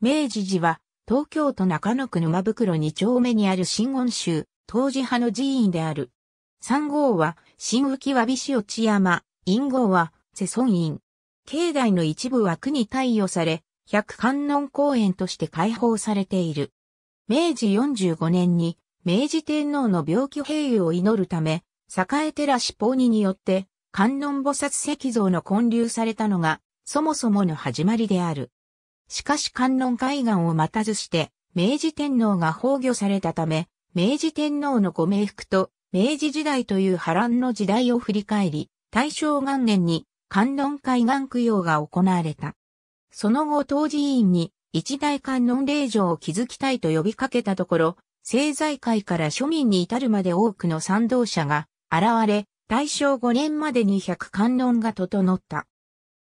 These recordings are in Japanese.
明治寺は、東京都中野区沼袋2丁目にある新温州、当時派の寺院である。三号は、新浮わびし落ち山、陰号は、世尊院。境内の一部は区に貸与され、百観音公園として開放されている。明治45年に、明治天皇の病気平癒を祈るため、栄寺志法にによって、観音菩薩石像の建立されたのが、そもそもの始まりである。しかし観音海岸を待たずして、明治天皇が崩御されたため、明治天皇のご冥福と、明治時代という波乱の時代を振り返り、大正元年に観音海岸供養が行われた。その後当寺委員に一大観音霊場を築きたいと呼びかけたところ、政財界から庶民に至るまで多くの賛同者が現れ、大正5年までに百観音が整った。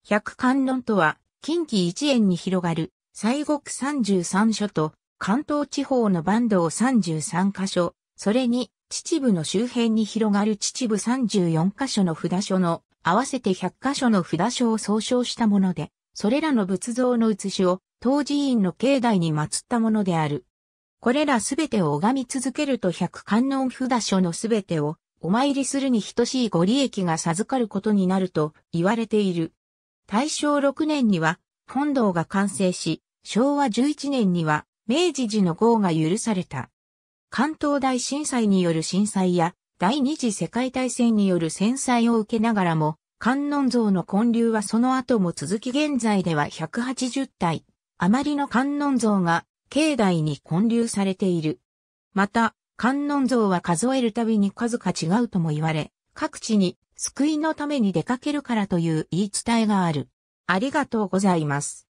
百観音とは、近畿一円に広がる西国33所と関東地方の坂東33箇所、それに秩父の周辺に広がる秩父34箇所の札所の合わせて100カ所の札所を総称したもので、それらの仏像の写しを当寺院の境内に祀ったものである。これらすべてを拝み続けると百観音札所のすべてをお参りするに等しいご利益が授かることになると言われている。大正6年には本堂が完成し、昭和11年には明治時の号が許された。関東大震災による震災や第二次世界大戦による戦災を受けながらも、観音像の建立はその後も続き現在では180体、余りの観音像が境内に建立されている。また、観音像は数えるたびに数が違うとも言われ、各地に救いのために出かけるからという言い伝えがある。ありがとうございます。